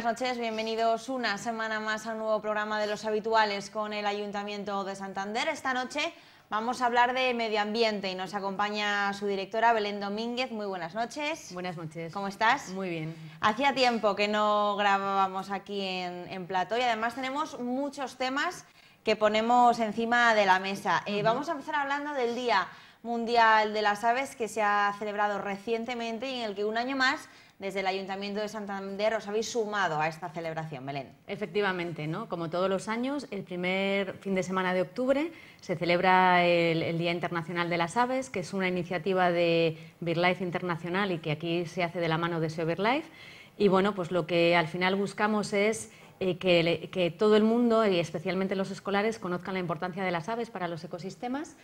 buenas noches, bienvenidos una semana más a un nuevo programa de los habituales con el Ayuntamiento de Santander. Esta noche vamos a hablar de medio ambiente y nos acompaña su directora Belén Domínguez. Muy buenas noches. Buenas noches. ¿Cómo estás? Muy bien. Hacía tiempo que no grabábamos aquí en, en Plató y además tenemos muchos temas que ponemos encima de la mesa. Eh, vamos a empezar hablando del Día Mundial de las Aves que se ha celebrado recientemente y en el que un año más desde el Ayuntamiento de Santander os habéis sumado a esta celebración, Belén. Efectivamente, ¿no? como todos los años, el primer fin de semana de octubre se celebra el, Día Internacional de las Aves, que es una iniciativa de BirdLife Internacional y que aquí se hace de la mano de SEO Life. Y bueno, pues lo que al final buscamos es eh, que, que, todo el mundo, y especialmente los escolares, conozcan la importancia de las aves para los ecosistemas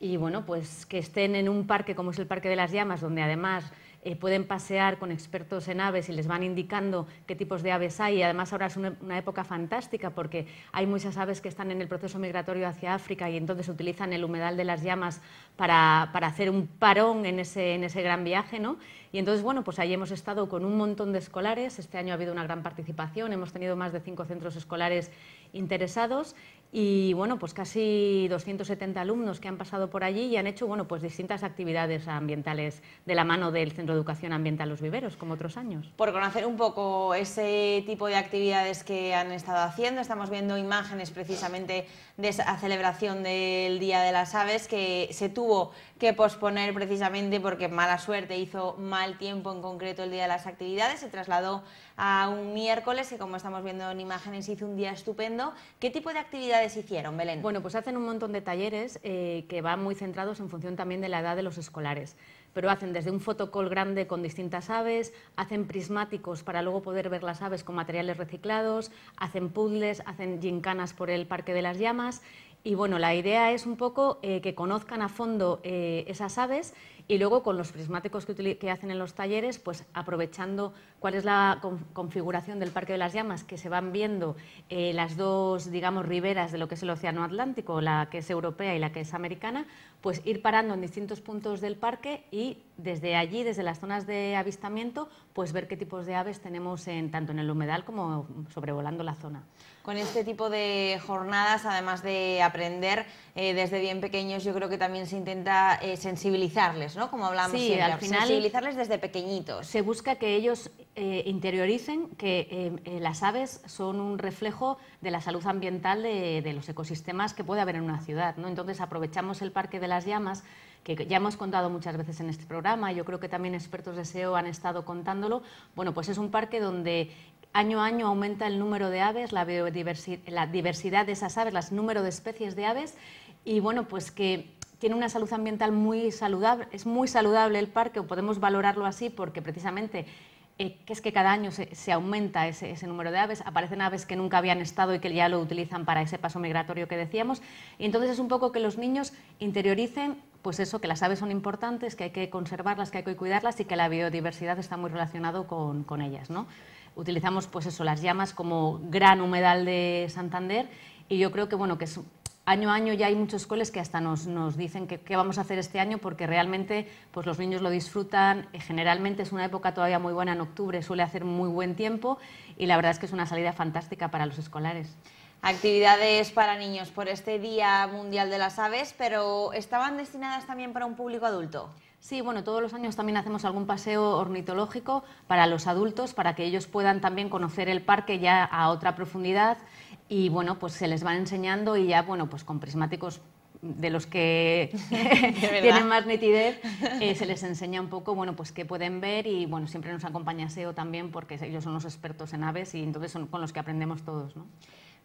y bueno, pues que estén en un parque como es el Parque de las Llamas, donde además eh, pueden pasear con expertos en aves y les van indicando qué tipos de aves hay. Y además ahora es una, época fantástica porque hay muchas aves que están en el proceso migratorio hacia África y entonces utilizan el humedal de las llamas para, hacer un parón en ese, en ese gran viaje. Y entonces, bueno, pues ahí hemos estado con un montón de escolares. Este año ha habido una gran participación, hemos tenido más de cinco centros escolares interesados y bueno, pues casi 270 alumnos que han pasado por allí y han hecho bueno, pues distintas actividades ambientales de la mano del Centro de Educación Ambiental Los Viveros, como otros años. Por conocer un poco ese tipo de actividades que han estado haciendo, estamos viendo imágenes precisamente de esa celebración del Día de las Aves que se tuvo que posponer precisamente porque mala suerte hizo mal tiempo, en concreto el día de las actividades, se trasladó a un miércoles y como estamos viendo en imágenes hizo un día estupendo. ¿Qué tipo de actividades hicieron, Belén? Bueno, pues hacen un montón de talleres eh, que van muy centrados en función también de la edad de los escolares pero hacen desde un fotocol grande con distintas aves, hacen prismáticos para luego poder ver las aves con materiales reciclados, hacen puzzles, hacen gincanas por el Parque de las Llamas y bueno, la idea es un poco eh, que conozcan a fondo eh, esas aves y luego con los prismáticos que, hacen en los talleres, pues aprovechando cuál es la configuración del Parque de las Llamas, que se van viendo eh, las dos, digamos, riberas de lo que es el Océano Atlántico, la que es europea y la que es americana, pues ir parando en distintos puntos del parque y desde allí, desde las zonas de avistamiento, pues ver qué tipos de aves tenemos en, tanto en el humedal como sobrevolando la zona. Con este tipo de jornadas, además de aprender eh, desde bien pequeños, yo creo que también se intenta eh, sensibilizarles, ¿no? Como hablamos sí, al final, sensibilizarles desde pequeñitos. Se busca que ellos eh, interioricen que las aves son un reflejo de la salud ambiental de, de los ecosistemas que puede haber en una ciudad, ¿no? Entonces aprovechamos el Parque de las Llamas que ya hemos contado muchas veces en este programa, yo creo que también expertos de SEO han estado contándolo, bueno, pues es un parque donde año a año aumenta el número de aves, la, la diversidad de esas aves, el número de especies de aves, y bueno, pues que tiene una salud ambiental muy saludable, es muy saludable el parque, o podemos valorarlo así porque precisamente eh, que es que cada año se, aumenta ese, ese, número de aves, aparecen aves que nunca habían estado y que ya lo utilizan para ese paso migratorio que decíamos, y entonces es un poco que los niños interioricen pues eso, que las aves son importantes, que hay que conservarlas, que hay que cuidarlas y que la biodiversidad está muy relacionada con, ellas. ¿no? Utilizamos pues eso, las llamas como gran humedal de Santander y yo creo que, bueno, que año a año ya hay muchos coles que hasta nos, nos dicen qué vamos a hacer este año porque realmente pues los niños lo disfrutan, eh, generalmente es una época todavía muy buena en octubre, suele hacer muy buen tiempo y la verdad es que es una salida fantástica para los escolares. Actividades para niños por este Día Mundial de las Aves, pero ¿estaban destinadas también para un público adulto? Sí, bueno, todos los años también hacemos algún paseo ornitológico para los adultos, para que ellos puedan también conocer el parque ya a otra profundidad y bueno, pues se les va enseñando y ya, bueno, pues con prismáticos de los que tienen más nitidez, eh, se les enseña un poco, bueno, pues qué pueden ver y, bueno, siempre nos acompaña SEO también porque ellos son los expertos en aves y entonces son con los que aprendemos todos, ¿no?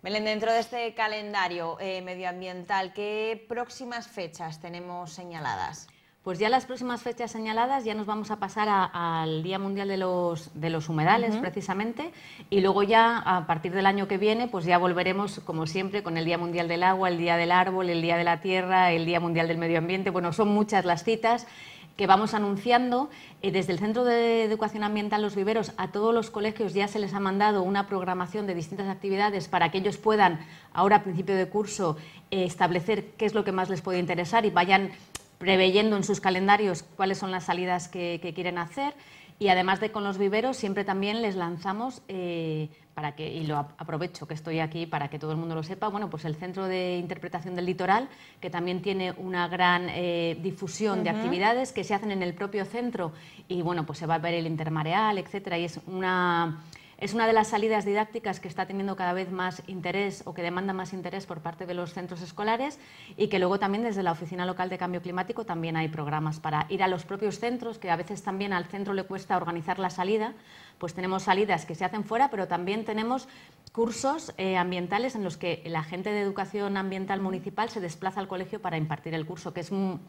Belén, dentro de este calendario eh, medioambiental, ¿qué próximas fechas tenemos señaladas? Pues ya las próximas fechas señaladas ya nos vamos a pasar al Día Mundial de los, de los Humedales, precisamente, y luego ya a partir del año que viene, pues ya volveremos, como siempre, con el Día Mundial del Agua, el Día del Árbol, el Día de la Tierra, el Día Mundial del Medio Ambiente, bueno, son muchas las citas que vamos anunciando. Eh, desde el Centro de Educación Ambiental Los Viveros a todos los colegios ya se les ha mandado una programación de distintas actividades para que ellos puedan, ahora a principio de curso, eh, establecer qué es lo que más les puede interesar y vayan preveyendo en sus calendarios cuáles son las salidas que quieren hacer. Y además de con los viveros, siempre también les lanzamos, eh, para que, y lo aprovecho que estoy aquí para que todo el mundo lo sepa, bueno, pues el Centro de Interpretación del Litoral, que también tiene una gran eh, difusión de actividades que se hacen en el propio centro y bueno, pues se va a ver el intermareal, etcétera, y es una es una de las salidas didácticas que está teniendo cada vez más interés o que demanda más interés por parte de los centros escolares y que luego también desde la Oficina Local de Cambio Climático también hay programas para ir a los propios centros, que a veces también al centro le cuesta organizar la salida, pues tenemos salidas que se hacen fuera, pero también tenemos cursos eh, ambientales en los que la gente de educación ambiental municipal se desplaza al colegio para impartir el curso, que es un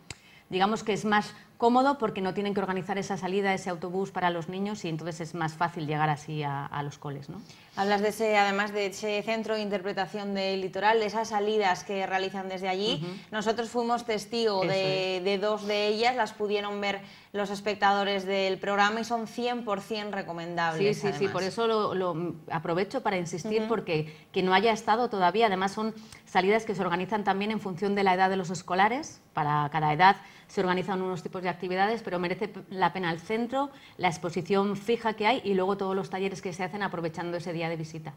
digamos que es más cómodo porque no tienen que organizar esa salida, ese autobús para los niños y entonces es más fácil llegar así a, los coles. Hablas de ese, además de ese centro de interpretación del litoral, de esas salidas que realizan desde allí. Nosotros fuimos testigo de, dos de ellas, las pudieron ver los espectadores del programa y son 100% recomendables. Sí, sí, sí, por eso lo, aprovecho para insistir porque que no haya estado todavía, además son salidas que se organizan también en función de la edad de los escolares, para cada edad se organizan unos tipos de actividades, pero merece la pena el centro, la exposición fija que hay y luego todos los talleres que se hacen aprovechando ese día de visita.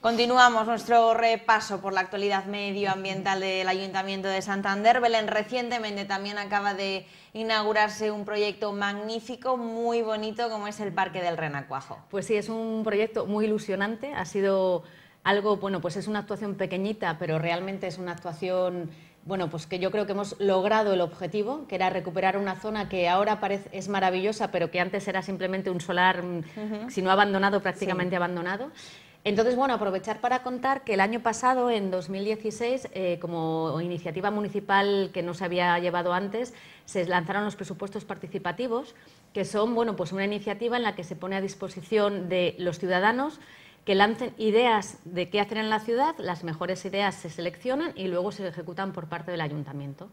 Continuamos nuestro repaso por la actualidad medioambiental del Ayuntamiento de Santander. Belén recientemente también acaba de inaugurarse un proyecto magnífico, muy bonito, como es el Parque del Renacuajo. Pues sí, es un proyecto muy ilusionante. Ha sido algo, bueno, pues es una actuación pequeñita, pero realmente es una actuación bueno, pues que yo creo que hemos logrado el objetivo, que era recuperar una zona que ahora parece, es maravillosa, pero que antes era simplemente un solar, mm, si no abandonado, prácticamente abandonado. Entonces, bueno, aprovechar para contar que el año pasado, en 2016, eh, como iniciativa municipal que no se había llevado antes, se lanzaron los presupuestos participativos, que son, bueno, pues una iniciativa en la que se pone a disposición de los ciudadanos que lancen ideas de qué hacer en la ciudad, las mejores ideas se seleccionan y luego se ejecutan por parte del ayuntamiento.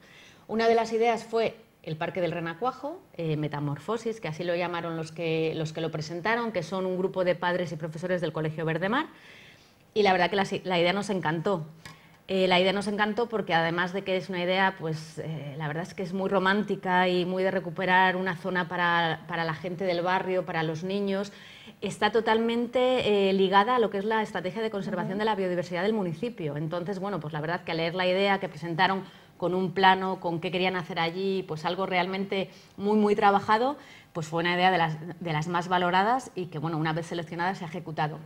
Una de las ideas fue el Parque del Renacuajo, eh, Metamorfosis, que así lo llamaron los que, los que lo presentaron, que son un grupo de padres y profesores del Colegio Verdemar. Y la verdad que la, idea nos encantó. Eh, la idea nos encantó porque además de que es una idea, pues eh, la verdad es que es muy romántica y muy de recuperar una zona para, para la gente del barrio, para los niños, está totalmente eh, ligada a lo que es la estrategia de conservación de la biodiversidad del municipio. Entonces, bueno, pues la verdad que al leer la idea que presentaron con un plano, con qué querían hacer allí, pues algo realmente muy, muy trabajado, pues fue una idea de las, de las más valoradas y que, bueno, una vez seleccionada se ha ejecutado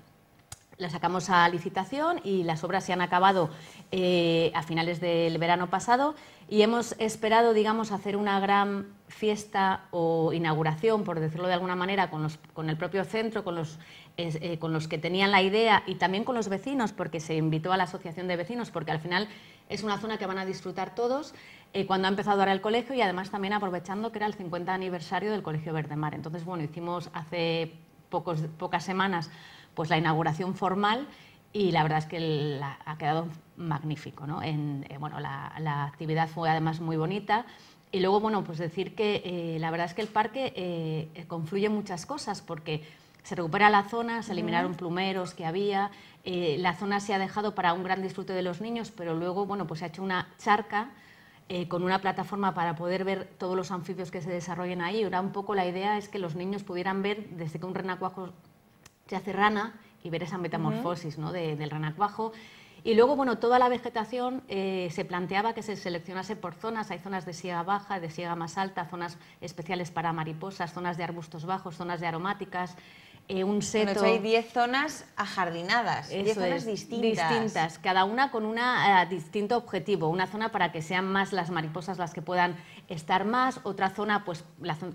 la sacamos a licitación y las obras se han acabado eh, a finales del verano pasado y hemos esperado, digamos, hacer una gran fiesta o inauguración, por decirlo de alguna manera, con, el propio centro, con los, eh, con los que tenían la idea y también con los vecinos, porque se invitó a la asociación de vecinos, porque al final es una zona que van a disfrutar todos eh, cuando ha empezado ahora el colegio y además también aprovechando que era el 50 aniversario del Colegio Verdemar. Entonces, bueno, hicimos hace pocas semanas pues la inauguración formal y la verdad es que ha quedado magnífico. En, eh, bueno, la, actividad fue además muy bonita. Y luego, bueno, pues decir que eh, la verdad es que el parque eh, confluye muchas cosas porque se recupera la zona, se eliminaron plumeros que había, la zona se ha dejado para un gran disfrute de los niños, pero luego, bueno, pues se ha hecho una charca con una plataforma para poder ver todos los anfibios que se desarrollen ahí. Ahora un poco la idea es que los niños pudieran ver desde que un renacuajo se hace rana y ver esa metamorfosis del ranac bajo. Y luego, bueno, toda la vegetación eh, se planteaba que se seleccionase por zonas. Hay zonas de siega baja, de siega más alta, zonas especiales para mariposas, zonas de arbustos bajos, zonas de aromáticas, eh, un seto... hay 10 zonas ajardinadas, 10 zonas distintas. Distintas, cada una con un eh, distinto objetivo. Una zona para que sean más las mariposas las que puedan estar más, otra zona, pues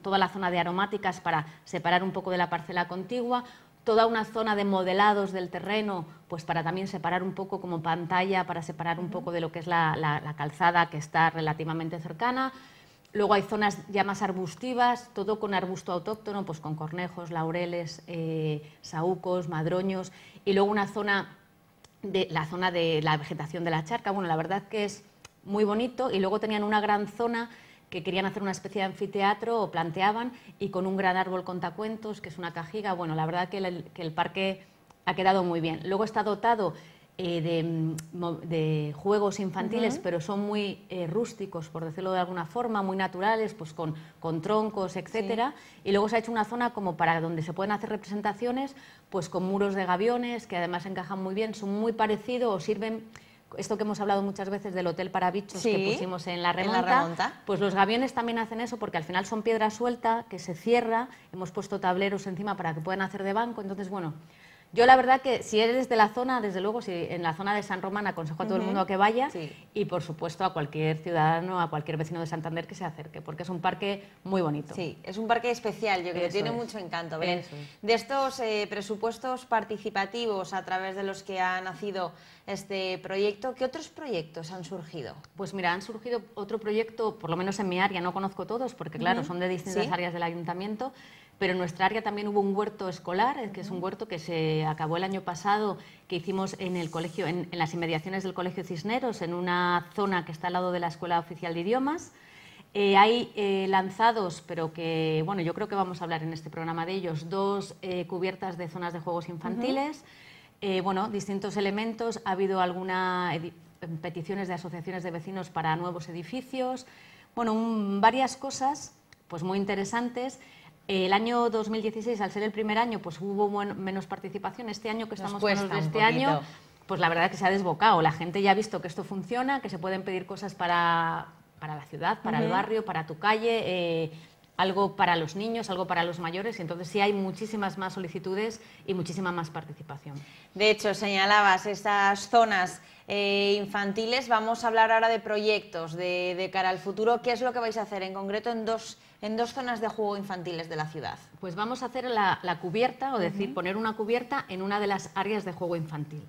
toda la zona de aromáticas para separar un poco de la parcela contigua, toda una zona de modelados del terreno, pues para también separar un poco como pantalla, para separar un poco de lo que es la, calzada que está relativamente cercana. Luego hay zonas ya más arbustivas, todo con arbusto autóctono, pues con cornejos, laureles, eh, saúcos, madroños, y luego una zona de la zona de la vegetación de la charca. Bueno, la verdad que es muy bonito y luego tenían una gran zona que querían hacer una especie de anfiteatro o planteaban y con un gran árbol contacuentos, que es una cajiga. Bueno, la verdad que el, parque ha quedado muy bien. Luego está dotado eh, mm, de, juegos infantiles, pero son muy eh, rústicos, por decirlo de alguna forma, muy naturales, pues con, con troncos, etcétera. Y luego se ha hecho una zona como para donde se pueden hacer representaciones, pues con muros de gaviones, que además encajan muy bien, son muy parecidos o sirven esto que hemos hablado muchas veces del hotel para bichos que pusimos en la, remonta, en pues los gaviones también hacen eso porque al final son piedra suelta que se cierra, hemos puesto tableros encima para que puedan hacer de banco, entonces bueno, yo la verdad que si eres de la zona, desde luego, si en la zona de San Román aconsejo a todo el mundo que vaya y por supuesto a cualquier ciudadano, a cualquier vecino de Santander que se acerque, porque es un parque muy bonito. Sí, es un parque especial, yo creo, que tiene mucho encanto. De estos eh, presupuestos participativos a través de los que ha nacido este proyecto, ¿qué otros proyectos han surgido? Pues mira, han surgido otro proyecto, por lo menos en mi área, no conozco todos, porque claro, son de distintas áreas del ayuntamiento pero en nuestra área también hubo un huerto escolar, eh, que es un huerto que se acabó el año pasado, que hicimos en el colegio, en, las inmediaciones del Colegio Cisneros, en una zona que está al lado de la Escuela Oficial de Idiomas. Eh, hay eh, lanzados, pero que, bueno, yo creo que vamos a hablar en este programa de ellos, dos cubiertas de zonas de juegos infantiles, bueno, distintos elementos, ha habido algunas peticiones de asociaciones de vecinos para nuevos edificios, bueno, varias cosas pues muy interesantes. El año 2016, al ser el primer año, pues hubo menos participación. Este año que estamos con este año, pues la verdad que se ha desbocado. La gente ya ha visto que esto funciona, que se pueden pedir cosas para, la ciudad, para el barrio, para tu calle. Eh, algo para los niños, algo para los mayores, y entonces sí hay muchísimas más solicitudes y muchísima más participación. De hecho, señalabas estas zonas eh, infantiles. Vamos a hablar ahora de proyectos de, cara al futuro. ¿Qué es lo que vais a hacer en concreto en dos, zonas de juego infantiles de la ciudad? Pues vamos a hacer la, cubierta, o decir, poner una cubierta en una de las áreas de juego infantil.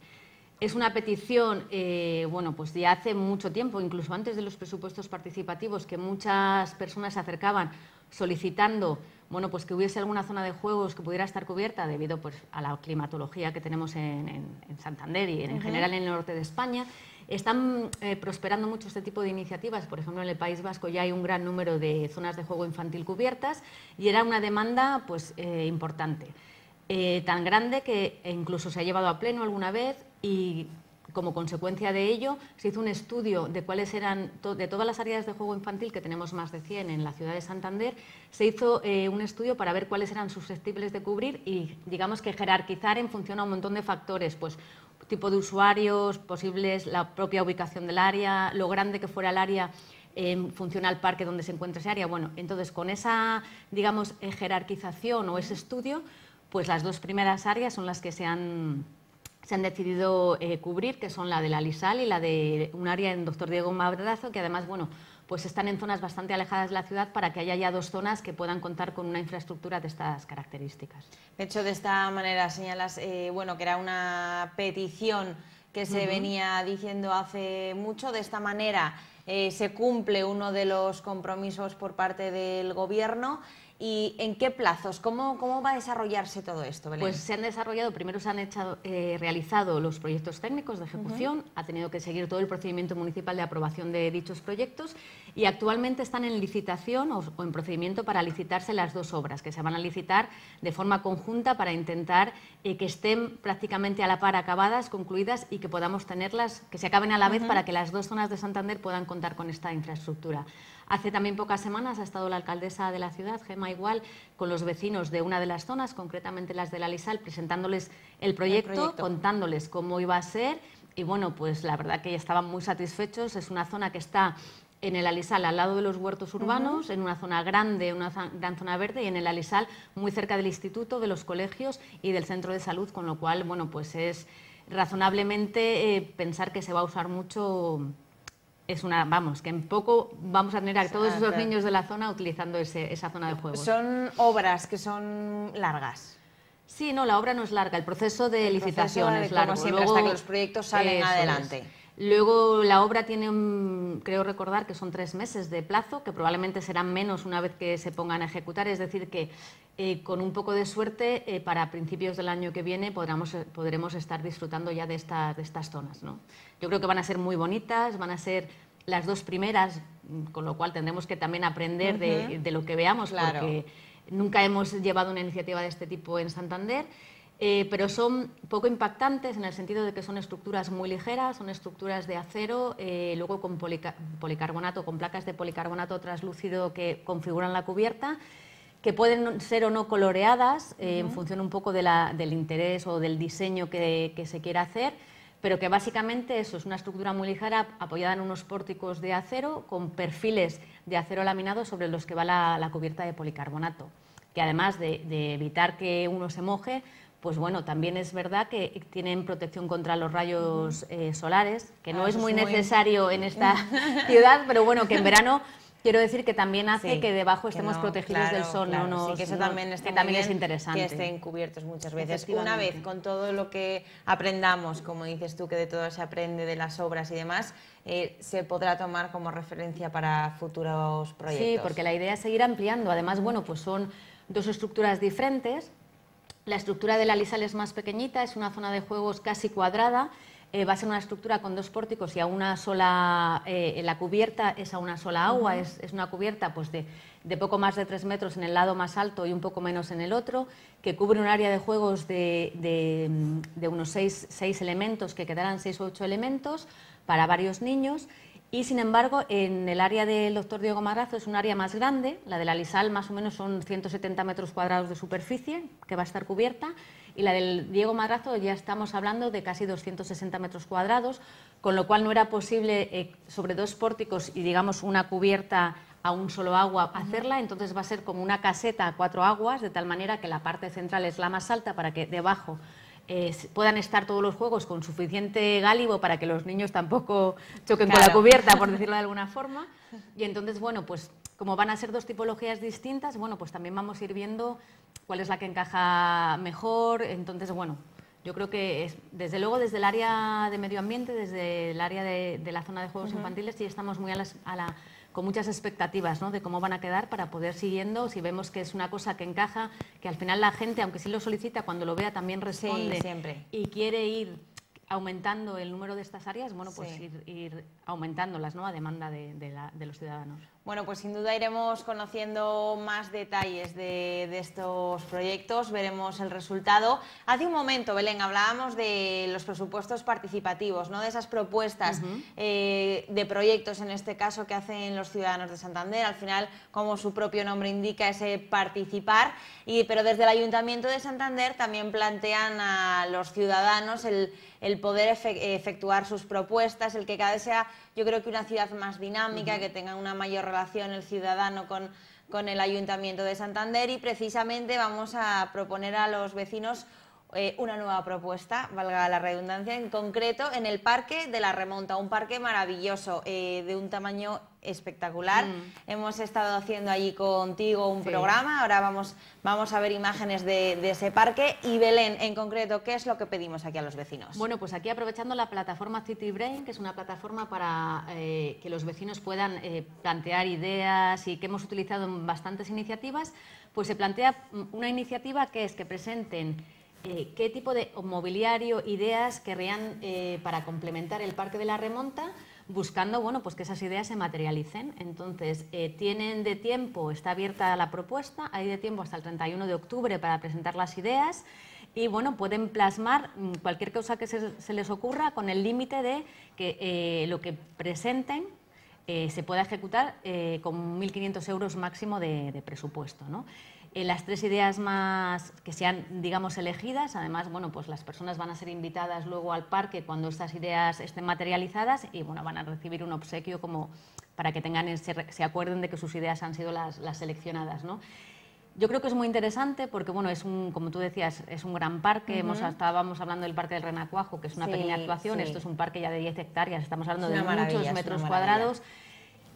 Es una petición, eh, bueno, pues ya hace mucho tiempo, incluso antes de los presupuestos participativos, que muchas personas se acercaban solicitando bueno, pues que hubiese alguna zona de juegos que pudiera estar cubierta debido pues, a la climatología que tenemos en, Santander y en, general en el norte de España. Están eh, prosperando mucho este tipo de iniciativas. Por ejemplo, en el País Vasco ya hay un gran número de zonas de juego infantil cubiertas y era una demanda pues, eh, importante. Eh, tan grande que incluso se ha llevado a pleno alguna vez y como consecuencia de ello, se hizo un estudio de cuáles eran, de todas las áreas de juego infantil, que tenemos más de 100 en la ciudad de Santander, se hizo eh, un estudio para ver cuáles eran susceptibles de cubrir y, digamos que jerarquizar en función a un montón de factores, pues tipo de usuarios posibles, la propia ubicación del área, lo grande que fuera el área en em, función al parque donde se encuentra ese área. Bueno, entonces con esa, digamos, eh, jerarquización o ese estudio, pues las dos primeras áreas son las que se han se han decidido eh, cubrir, que son la de la Lisal y la de un área en Doctor Diego Madrazo, que además, bueno, pues están en zonas bastante alejadas de la ciudad para que haya ya dos zonas que puedan contar con una infraestructura de estas características. De hecho, de esta manera señalas, eh, bueno, que era una petición que se venía diciendo hace mucho, de esta manera eh, se cumple uno de los compromisos por parte del Gobierno. ¿Y en qué plazos? ¿Cómo, va a desarrollarse todo esto, Pues se han desarrollado, primero se han eh, realizado los proyectos técnicos de ejecución, ha tenido que seguir todo el procedimiento municipal de aprobación de dichos proyectos y actualmente están en licitación o, en procedimiento para licitarse las dos obras, que se van a licitar de forma conjunta para intentar eh, que estén prácticamente a la par acabadas, concluidas y que podamos tenerlas, que se acaben a la vez para que las dos zonas de Santander puedan contar con esta infraestructura. Hace también pocas semanas ha estado la alcaldesa de la ciudad, Gema Igual, con los vecinos de una de las zonas, concretamente las de la Lisal, presentándoles el proyecto, el proyecto, contándoles cómo iba a ser. Y bueno, pues la verdad que estaban muy satisfechos. Es una zona que está en el Alisal, al lado de los huertos urbanos, en una zona grande, una gran zona verde, y en el Alisal, muy cerca del instituto, de los colegios y del centro de salud, con lo cual, bueno, pues es razonablemente eh, pensar que se va a usar mucho es una, vamos, que en poco vamos a tener a todos esos niños de la zona utilizando esa zona de eh, juego. Son obras que son largas. Sí, no, la obra no es larga, el proceso de licitación es largo. Como siempre, hasta que los proyectos salen adelante. Luego la obra tiene, creo recordar que son tres meses de plazo, que probablemente serán menos una vez que se pongan a ejecutar, es decir, que eh, con un poco de suerte eh, para principios del año que viene eh, podremos, estar disfrutando ya de, estas zonas. Yo creo que van a ser muy bonitas, van a ser las dos primeras, mm, con lo cual tendremos que también aprender de, lo que veamos, porque nunca hemos llevado una iniciativa de este tipo en Santander. Eh, pero son poco impactantes en el sentido de que son estructuras muy ligeras, son estructuras de acero, eh, luego con policarbonato, con placas de policarbonato translúcido que configuran la cubierta, que pueden ser o no coloreadas eh, en función un poco del interés o del diseño que, se quiera hacer pero que básicamente eso es una estructura muy ligera apoyada en unos pórticos de acero con perfiles de acero laminado sobre los que va la, cubierta de policarbonato, que además de, evitar que uno se moje, pues bueno, también es verdad que tienen protección contra los rayos eh, solares, que no ah, es muy necesario en esta ciudad, pero bueno, que en verano quiero decir que también hace que debajo estemos protegidos del sol. que eso también, es interesante. Que estén cubiertos muchas veces. Una vez con todo lo que aprendamos, como dices tú, que de todo se aprende, de las obras y demás, eh, se podrá tomar como referencia para futuros proyectos. Sí, porque la idea es seguir ampliando. Además, bueno, pues son dos estructuras diferentes la estructura de la Lisal es más pequeñita, es una zona de juegos casi cuadrada, eh, va a ser una estructura con dos pórticos y a una sola, eh, la cubierta es a una sola agua, es, una cubierta pues de, poco más de tres metros en el lado más alto y un poco menos en el otro, que cubre un área de juegos de, de unos seis, seis, elementos, que quedarán seis o ocho elementos para varios niños y sin embargo, en el área del doctor Diego Madrazo es un área más grande, la de la Lisal más o menos son 170 metros cuadrados de superficie que va a estar cubierta y la del Diego Madrazo ya estamos hablando de casi 260 metros cuadrados, con lo cual no era posible eh, sobre dos pórticos y digamos una cubierta a un solo agua hacerla, entonces va a ser como una caseta a cuatro aguas, de tal manera que la parte central es la más alta para que debajo puedan estar todos los juegos con suficiente gálibo para que los niños tampoco choquen con la cubierta, por decirlo de alguna forma. Y entonces, bueno, pues como van a ser dos tipologías distintas, bueno, pues también vamos a ir viendo cuál es la que encaja mejor. Entonces, bueno, yo creo que desde luego desde el área de medio ambiente, desde el área de, la zona de juegos infantiles, sí estamos muy a la con muchas expectativas ¿no? de cómo van a quedar para poder siguiendo, si vemos que es una cosa que encaja, que al final la gente, aunque sí lo solicita, cuando lo vea también responde siempre. y quiere ir aumentando el número de estas áreas, bueno, pues ir, aumentando aumentándolas nueva a demanda de, los ciudadanos. Bueno, pues sin duda iremos conociendo más detalles de, estos proyectos, veremos el resultado. Hace un momento, Belén, hablábamos de los presupuestos participativos, ¿no? de esas propuestas eh, de proyectos, en este caso, que hacen los ciudadanos de Santander. Al final, como su propio nombre indica, ese eh, participar, y, pero desde el Ayuntamiento de Santander también plantean a los ciudadanos el el poder efectuar sus propuestas, el que cada vez sea, yo creo que una ciudad más dinámica, que tenga una mayor relación el ciudadano con, con el Ayuntamiento de Santander y precisamente vamos a proponer a los vecinos eh, una nueva propuesta, valga la redundancia, en concreto en el Parque de la Remonta, un parque maravilloso, eh, de un tamaño espectacular. Mm. Hemos estado haciendo allí contigo un programa, ahora vamos, vamos a ver imágenes de, ese parque. Y Belén, en concreto, ¿qué es lo que pedimos aquí a los vecinos? Bueno, pues aquí aprovechando la plataforma City Brain, que es una plataforma para eh, que los vecinos puedan plantear ideas y que hemos utilizado en bastantes iniciativas, pues se plantea una iniciativa que es que presenten eh, qué tipo de mobiliario, ideas querrían eh, para complementar el Parque de la Remonta, buscando bueno, pues que esas ideas se materialicen. Entonces, eh, tienen de tiempo, está abierta la propuesta, hay de tiempo hasta el 31 de octubre para presentar las ideas y bueno, pueden plasmar mm, cualquier cosa que se, les ocurra con el límite de que lo que presenten se pueda ejecutar con 1.500 euros máximo de, de presupuesto. ¿no? Eh, las tres ideas más que sean, digamos, elegidas, además, bueno, pues las personas van a ser invitadas luego al parque cuando estas ideas estén materializadas y, bueno, van a recibir un obsequio como para que tengan, se, acuerden de que sus ideas han sido las, seleccionadas, ¿no? Yo creo que es muy interesante porque, bueno, es un, como tú decías, es un gran parque. Hemos, estábamos hablando del Parque del Renacuajo, que es una pequeña actuación. Esto es un parque ya de 10 hectáreas. Estamos hablando de muchos metros cuadrados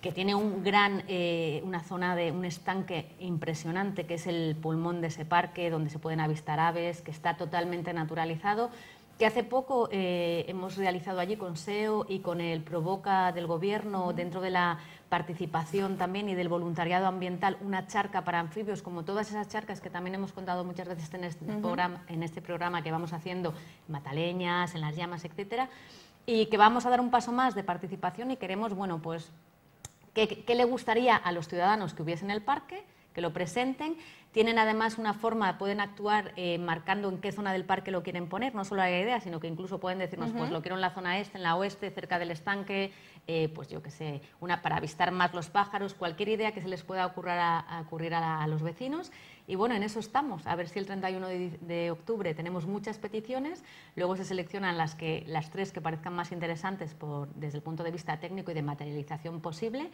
que tiene un gran, eh, una zona de un estanque impresionante, que es el pulmón de ese parque, donde se pueden avistar aves, que está totalmente naturalizado, que hace poco eh, hemos realizado allí con SEO y con el Provoca del Gobierno, dentro de la participación también y del voluntariado ambiental, una charca para anfibios, como todas esas charcas que también hemos contado muchas veces en este, este programa, que vamos haciendo, mataleñas, en las llamas, etcétera, y que vamos a dar un paso más de participación y queremos, bueno, pues qué, le gustaría a los ciudadanos que hubiesen el parque, que lo presenten tienen además una forma, pueden actuar eh, marcando en qué zona del parque lo quieren poner, no solo la idea, sino que incluso pueden decirnos, pues lo quiero en la zona este, en la oeste, cerca del estanque, eh, pues yo qué sé, una para avistar más los pájaros, cualquier idea que se les pueda ocurrir a, los vecinos. Y bueno, en eso estamos, a ver si el 31 de, octubre tenemos muchas peticiones, luego se seleccionan las, que, las tres que parezcan más interesantes por, desde el punto de vista técnico y de materialización posible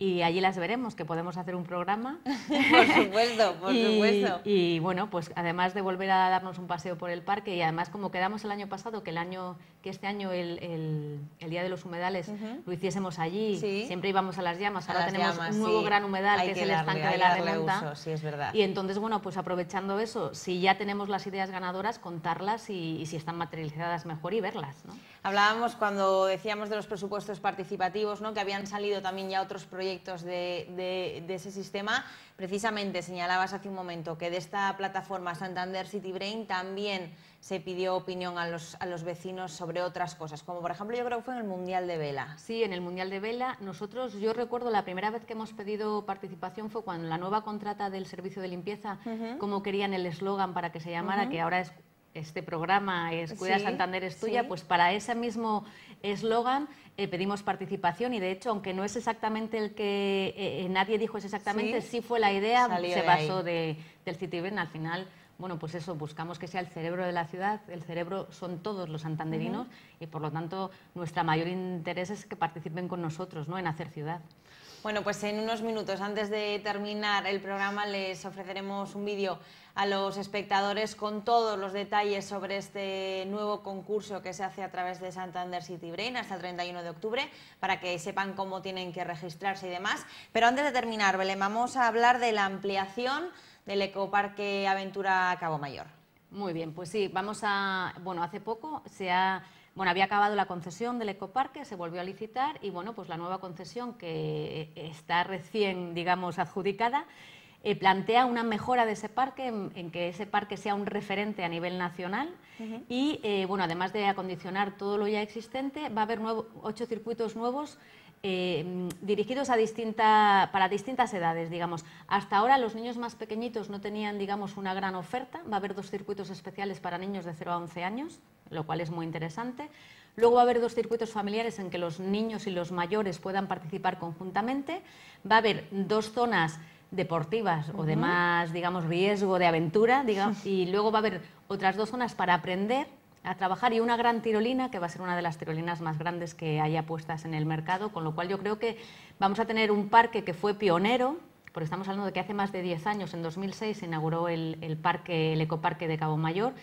y allí las veremos, que podemos hacer un programa. por supuesto, por supuesto. Y bueno, pues además de volver a darnos un paseo por el parque y además como quedamos el año pasado, que el año que este año el, Día de los Humedales lo hiciésemos allí, siempre íbamos a las llamas, ahora tenemos un nuevo gran humedal que, es el estanque de la remonta. Sí, es verdad. Y entonces, bueno, pues aprovechando eso, si ya tenemos las ideas ganadoras, contarlas y, si están materializadas mejor y verlas. ¿no? Hablábamos cuando decíamos de los presupuestos participativos, ¿no? que habían salido también ya otros proyectos de, ese sistema. Precisamente señalabas hace un momento que de esta plataforma Santander City Brain también se pidió opinión a los, a los vecinos sobre otras cosas, como por ejemplo yo creo que fue en el Mundial de Vela. Sí, en el Mundial de Vela nosotros, yo recuerdo la primera vez que hemos pedido participación fue cuando la nueva contrata del servicio de limpieza, como querían el eslogan para que se llamara, que ahora es este programa es Cuida Santander es tuya, pues para ese mismo eslogan eh, pedimos participación y de hecho, aunque no es exactamente el que eh, eh, nadie dijo es exactamente, sí, fue la idea, se pasó basó de, del Citibank al final. Bueno, pues eso, buscamos que sea el cerebro de la ciudad, el cerebro son todos los santanderinos y por lo tanto nuestro mayor interés es que participen con nosotros ¿no? en hacer ciudad. Bueno, pues en unos minutos, antes de terminar el programa, les ofreceremos un vídeo a los espectadores con todos los detalles sobre este nuevo concurso que se hace a través de Santander City Brain hasta el 31 de octubre, para que sepan cómo tienen que registrarse y demás. Pero antes de terminar, Belén, vamos a hablar de la ampliación del Ecoparque Aventura Cabo Mayor. Muy bien, pues sí, vamos a... Bueno, hace poco se ha bueno, había acabado la concesión del ecoparque, se volvió a licitar y bueno, pues la nueva concesión que eh, está recién, digamos, adjudicada eh, plantea una mejora de ese parque, en, que ese parque sea un referente a nivel nacional y, eh, bueno, además de acondicionar todo lo ya existente, va a haber ocho circuitos nuevos dirigidos a distinta, para distintas edades, digamos. Hasta ahora los niños más pequeñitos no tenían, digamos, una gran oferta. Va a haber dos circuitos especiales para niños de 0 a 11 años lo cual es muy interesante. Luego va a haber dos circuitos familiares en que los niños y los mayores puedan participar conjuntamente. Va a haber dos zonas deportivas o de más, digamos, riesgo de aventura, digamos, y luego va a haber otras dos zonas para aprender a trabajar y una gran tirolina que va a ser una de las tirolinas más grandes que haya puestas en el mercado, con lo cual yo creo que vamos a tener un parque que fue pionero, porque estamos hablando de que hace más de 10 años, en 2006, se inauguró el, el parque, el ecoparque de Cabo Mayor,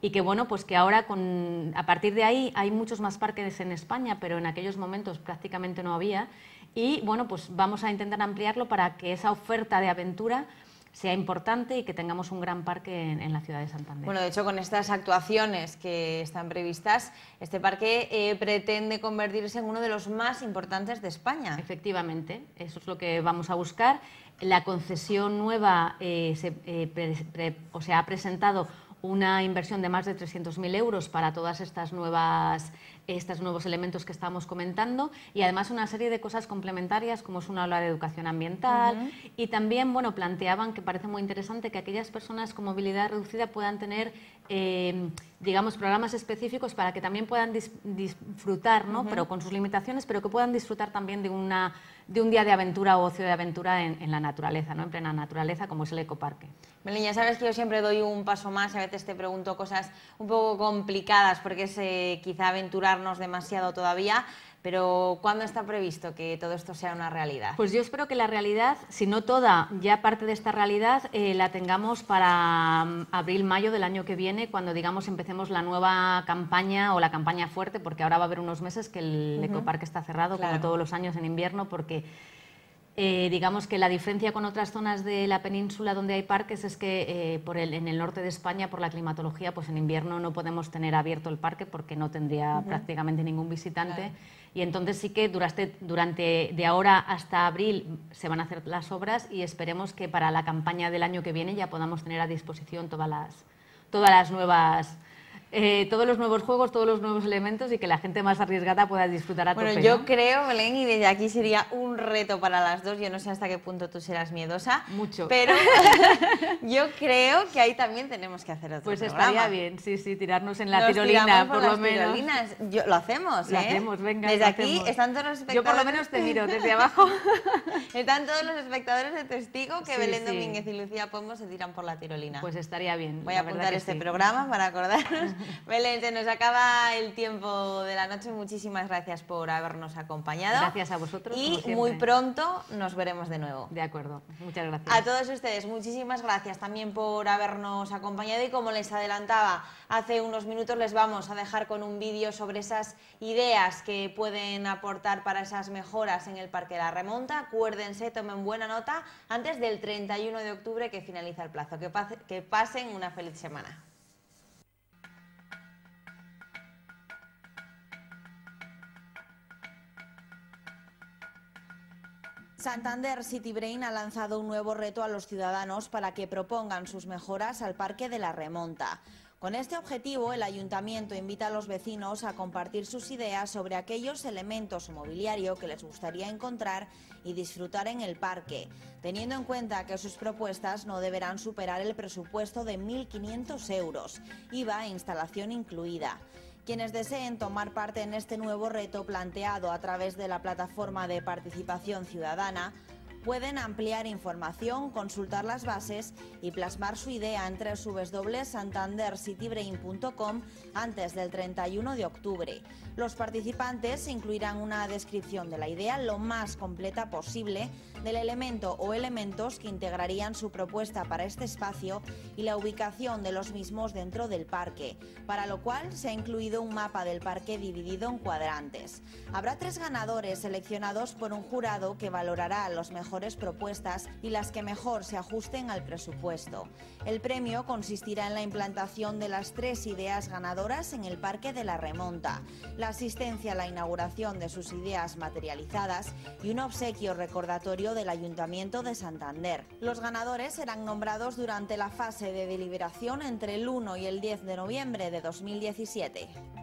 y que bueno, pues que ahora con, a partir de ahí hay muchos más parques en España, pero en aquellos momentos prácticamente no había y bueno, pues vamos a intentar ampliarlo para que esa oferta de aventura sea importante y que tengamos un gran parque en, la ciudad de Santander. Bueno, de hecho, con estas actuaciones que están previstas, este parque eh, pretende convertirse en uno de los más importantes de España. Efectivamente, eso es lo que vamos a buscar. La concesión nueva eh, se, eh, ha presentado una inversión de más de 300.000 euros para todas estas nuevas estos nuevos elementos que estábamos comentando y además una serie de cosas complementarias como es una aula de educación ambiental y también bueno planteaban que parece muy interesante que aquellas personas con movilidad reducida puedan tener em, digamos programas específicos para que también puedan disfrutar ¿no? pero con sus limitaciones pero que puedan disfrutar también de una de un día de aventura o ocio de aventura en, la naturaleza no en plena naturaleza como es el ecoparque Melina, sabes que yo siempre doy un paso más y a veces te pregunto cosas un poco complicadas porque es eh, quizá aventurar demasiado todavía, pero ¿cuándo está previsto que todo esto sea una realidad? Pues yo espero que la realidad, si no toda, ya parte de esta realidad, eh, la tengamos para mm, abril, mayo del año que viene, cuando digamos empecemos la nueva campaña o la campaña fuerte, porque ahora va a haber unos meses que el ecoparque está cerrado, como todos los años en invierno, porque eh, digamos que la diferencia con otras zonas de la península donde hay parques es que eh, por el, en el norte de España, por la climatología, pues en invierno no podemos tener abierto el parque porque no tendría prácticamente ningún visitante. Y entonces sí que durante de ahora hasta abril se van a hacer las obras y esperemos que para la campaña del año que viene ya podamos tener a disposición todas las, todas las nuevas eh, todos los nuevos juegos, todos los nuevos elementos y que la gente más arriesgada pueda disfrutar a tope. Bueno, yo creo, Belén, y desde aquí sería un reto para las dos. Yo no sé hasta qué punto tú serás miedosa. Mucho. Pero yo creo que ahí también tenemos que hacer otro Pues estaría bien, sí, sí, tirarnos en la tirolina, por, lo menos. Tirolinas. lo hacemos, Lo ¿eh? hacemos, venga. Desde aquí están todos los espectadores. Yo por lo menos te miro desde abajo. están todos los espectadores de testigo que Belén Domínguez y Lucía Pombo se tiran por la tirolina. Pues estaría bien. Voy a apuntar este programa para acordarnos. Belén, se nos acaba el tiempo de la noche. Muchísimas gracias por habernos acompañado. Gracias a vosotros. Y muy pronto nos veremos de nuevo. De acuerdo, muchas gracias. A todos ustedes, muchísimas gracias también por habernos acompañado. Y como les adelantaba hace unos minutos, les vamos a dejar con un vídeo sobre esas ideas que pueden aportar para esas mejoras en el Parque de la Remonta. Acuérdense, tomen buena nota antes del 31 de octubre que finaliza el plazo. que pasen una feliz semana. Santander City Brain ha lanzado un nuevo reto a los ciudadanos para que propongan sus mejoras al Parque de la Remonta. Con este objetivo, el ayuntamiento invita a los vecinos a compartir sus ideas sobre aquellos elementos o mobiliario que les gustaría encontrar y disfrutar en el parque, teniendo en cuenta que sus propuestas no deberán superar el presupuesto de 1.500 euros, IVA e instalación incluida. Quienes deseen tomar parte en este nuevo reto planteado a través de la plataforma de participación ciudadana pueden ampliar información, consultar las bases y plasmar su idea en www.santandercitybrain.com antes del 31 de octubre. Los participantes incluirán una descripción de la idea lo más completa posible del elemento o elementos que integrarían su propuesta para este espacio y la ubicación de los mismos dentro del parque, para lo cual se ha incluido un mapa del parque dividido en cuadrantes. Habrá tres ganadores seleccionados por un jurado que valorará las mejores propuestas y las que mejor se ajusten al presupuesto. El premio consistirá en la implantación de las tres ideas ganadoras en el Parque de la Remonta, la asistencia a la inauguración de sus ideas materializadas y un obsequio recordatorio del Ayuntamiento de Santander. Los ganadores serán nombrados durante la fase de deliberación entre el 1 y el 10 de noviembre de 2017.